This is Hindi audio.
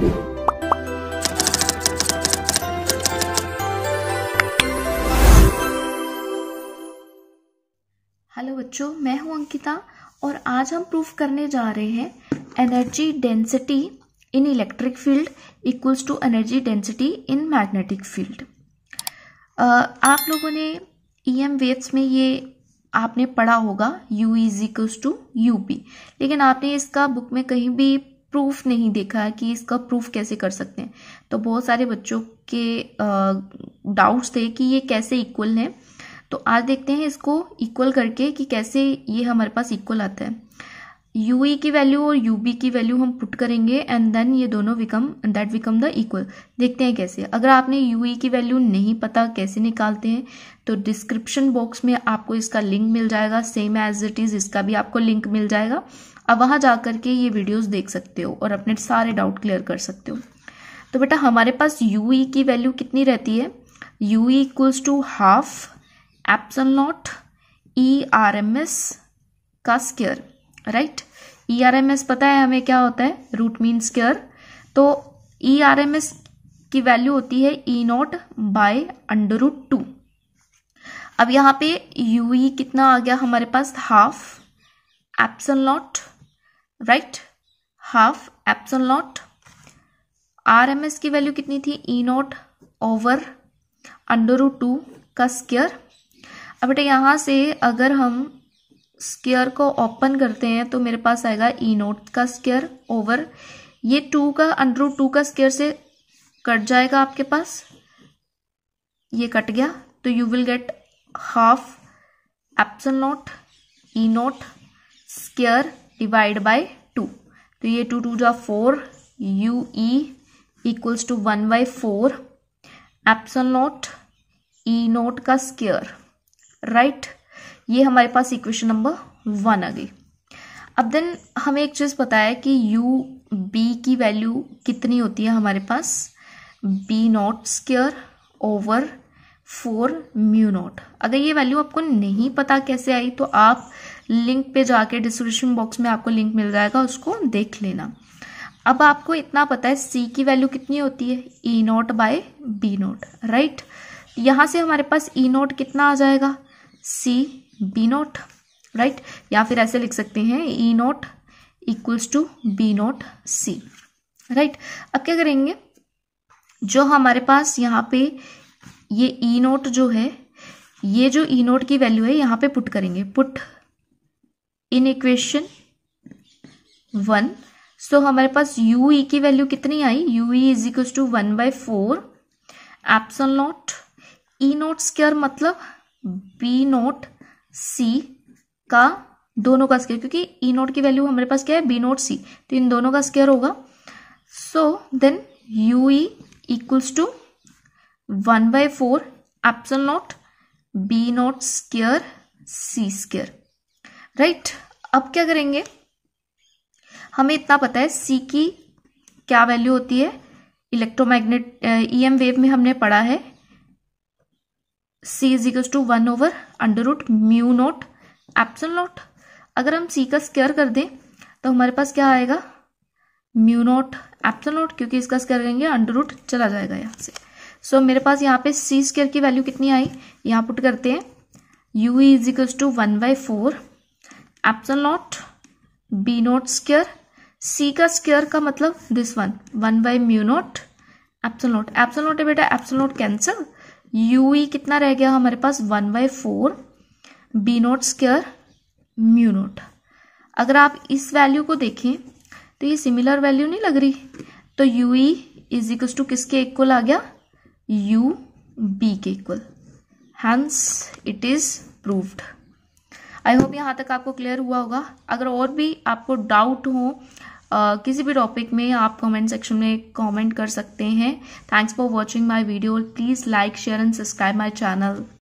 हेलो बच्चों मैं हूं अंकिता और आज हम प्रूफ करने जा रहे हैं energy density in electric field equals to energy density in magnetic field आप लोगों ने ई एम वेव्स में ये आपने पढ़ा होगा U is equals to U P लेकिन आपने इसका बुक में कहीं भी प्रूफ नहीं देखा कि इसका प्रूफ कैसे कर सकते हैं तो बहुत सारे बच्चों के डाउट्स थे कि ये कैसे इक्वल है तो आज देखते हैं इसको इक्वल करके कि कैसे ये हमारे पास इक्वल आता है यू ई e की वैल्यू और यू बी की वैल्यू हम पुट करेंगे एंड देन ये दोनों become that become the equal देखते हैं कैसे अगर आपने यू ई e की वैल्यू नहीं पता कैसे निकालते हैं तो डिस्क्रिप्शन बॉक्स में आपको इसका लिंक मिल जाएगा सेम एज इट इज़ इसका भी आपको लिंक मिल जाएगा आप वहाँ जा कर के ये वीडियोस देख सकते हो और अपने सारे डाउट क्लियर कर सकते हो तो बेटा हमारे पास यू ई e की वैल्यू कितनी रहती है U equals to half epsilon naught E R M S का square right E R M S पता है हमें क्या होता है रूट मीन स्केयर तो ई आर एम एस की वैल्यू होती है E naught by under root two अब यहाँ पे यू ई e कितना आ गया हमारे पास half epsilon naught right half epsilon naught R M S की वैल्यू कितनी थी E e naught over under root two का स्केयर अब बेटा यहाँ से अगर हम स्केयर को ओपन करते हैं तो मेरे पास आएगा ई e नोट का स्केयर ओवर ये टू का अंडर टू का स्केयर से कट जाएगा आपके पास ये कट गया तो you will get half epsilon naught E naught square divide by two तो ये टू टू जा four U E equals to one by four epsilon naught E naught का स्केयर राइट ये हमारे पास इक्वेशन नंबर वन आ गई अब देन हमें एक चीज़ पता है कि यू बी की वैल्यू कितनी होती है हमारे पास B naught square over four mu naught अगर ये वैल्यू आपको नहीं पता कैसे आई तो आप लिंक पे जाके डिस्क्रिप्शन बॉक्स में आपको लिंक मिल जाएगा उसको देख लेना अब आपको इतना पता है सी की वैल्यू कितनी होती है E e naught by B naught right यहाँ से हमारे पास ई e नोट कितना आ जाएगा सी बी नोट राइट या फिर ऐसे लिख सकते हैं E e naught equals to B naught C right अब क्या करेंगे जो हमारे पास यहाँ पे ये ई नोट जो है ये जो ई नोट की वैल्यू है यहाँ पे पुट करेंगे put in equation one so हमारे पास यू ई e की वैल्यू कितनी आई U E is equal to one by four epsilon naught E naught square मतलब बी नॉट सी का दोनों का स्केयर क्योंकि ई e नोट की वैल्यू हमारे पास क्या है बी नोट सी तो इन दोनों का स्केयर होगा so then U E equals to one by four epsilon naught B naught square C square right right? अब क्या करेंगे हमें इतना पता है सी की क्या वैल्यू होती है इलेक्ट्रोमैग्नेट ईएम वेव में हमने पढ़ा है C is equal to one over under root mu naught epsilon naught अगर हम सी का स्क्वायर कर दें तो हमारे पास क्या आएगा म्यू नोट एप्सल नोट क्योंकि इसका स्क्वायर करेंगे अंडर रूट चला जाएगा यहाँ से सो so, मेरे पास यहाँ पे सी स्क्वायर की वैल्यू कितनी आई यहाँ पुट करते हैं U is equal to one by four epsilon naught B naught square C का स्क्र का मतलब this one one by mu naught epsilon naught epsilon naught है बेटा एप्सलॉट कैंसल यू ई कितना रह गया हमारे पास one by four B naught square mu naught अगर आप इस वैल्यू को देखें तो ये सिमिलर वैल्यू नहीं लग रही तो U E is equal to किसके इक्वल आ गया यू बी के equal hence it is proved I hope यहाँ तक आपको क्लियर हुआ होगा अगर और भी आपको डाउट हो Uh, किसी भी टॉपिक में आप कमेंट सेक्शन में कमेंट कर सकते हैं thanks for watching my video please like share and subscribe my channel